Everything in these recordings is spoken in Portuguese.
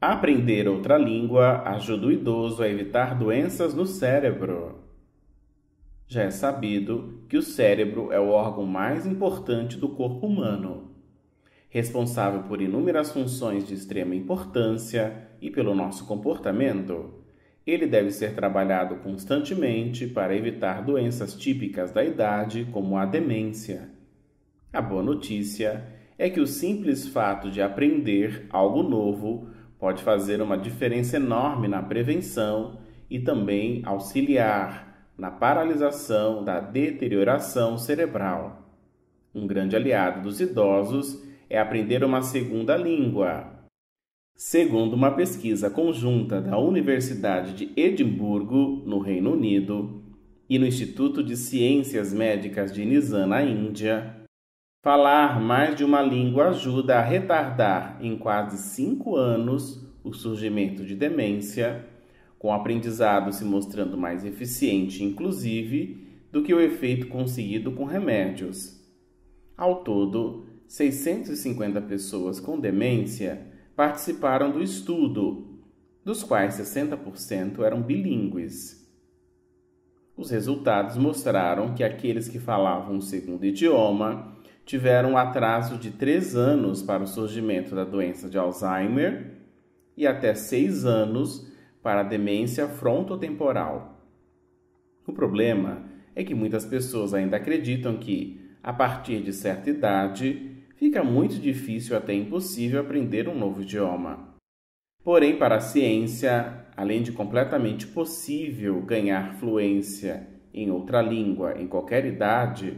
Aprender outra língua ajuda o idoso a evitar doenças no cérebro. Já é sabido que o cérebro é o órgão mais importante do corpo humano, responsável por inúmeras funções de extrema importância e pelo nosso comportamento ele deve ser trabalhado constantemente para evitar doenças típicas da idade, como a demência. A boa notícia é que o simples fato de aprender algo novo pode fazer uma diferença enorme na prevenção e também auxiliar na paralisação da deterioração cerebral. Um grande aliado dos idosos é aprender uma segunda língua, Segundo uma pesquisa conjunta da Universidade de Edimburgo, no Reino Unido, e no Instituto de Ciências Médicas de Nizam, na Índia, falar mais de uma língua ajuda a retardar em quase cinco anos o surgimento de demência, com o aprendizado se mostrando mais eficiente, inclusive, do que o efeito conseguido com remédios. Ao todo, 650 pessoas com demência participaram do estudo, dos quais 60% eram bilíngues. Os resultados mostraram que aqueles que falavam o segundo idioma tiveram um atraso de 3 anos para o surgimento da doença de Alzheimer e até 6 anos para a demência frontotemporal. O problema é que muitas pessoas ainda acreditam que, a partir de certa idade, fica muito difícil até impossível aprender um novo idioma. Porém, para a ciência, além de completamente possível ganhar fluência em outra língua em qualquer idade,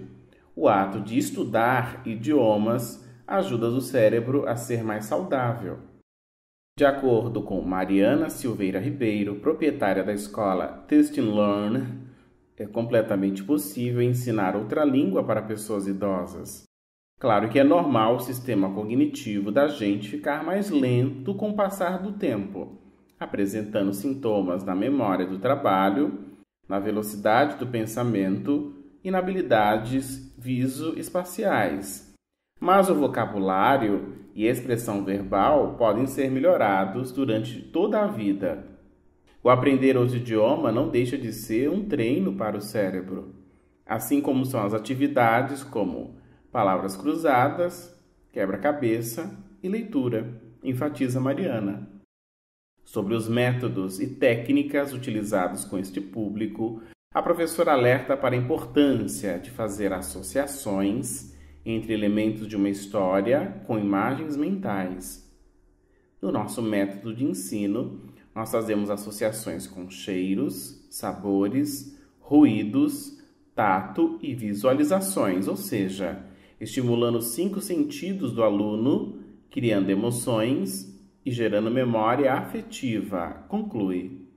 o ato de estudar idiomas ajuda o cérebro a ser mais saudável. De acordo com Mariana Silveira Ribeiro, proprietária da escola Test and Learn, é completamente possível ensinar outra língua para pessoas idosas. Claro que é normal o sistema cognitivo da gente ficar mais lento com o passar do tempo, apresentando sintomas na memória do trabalho, na velocidade do pensamento e na habilidades visoespaciais. Mas o vocabulário e a expressão verbal podem ser melhorados durante toda a vida. O aprender outro idioma não deixa de ser um treino para o cérebro, assim como são as atividades como palavras cruzadas, quebra-cabeça e leitura, enfatiza Mariana. Sobre os métodos e técnicas utilizados com este público, a professora alerta para a importância de fazer associações entre elementos de uma história com imagens mentais. No nosso método de ensino, nós fazemos associações com cheiros, sabores, ruídos, tato e visualizações, ou seja, estimulando cinco sentidos do aluno, criando emoções e gerando memória afetiva. Conclui.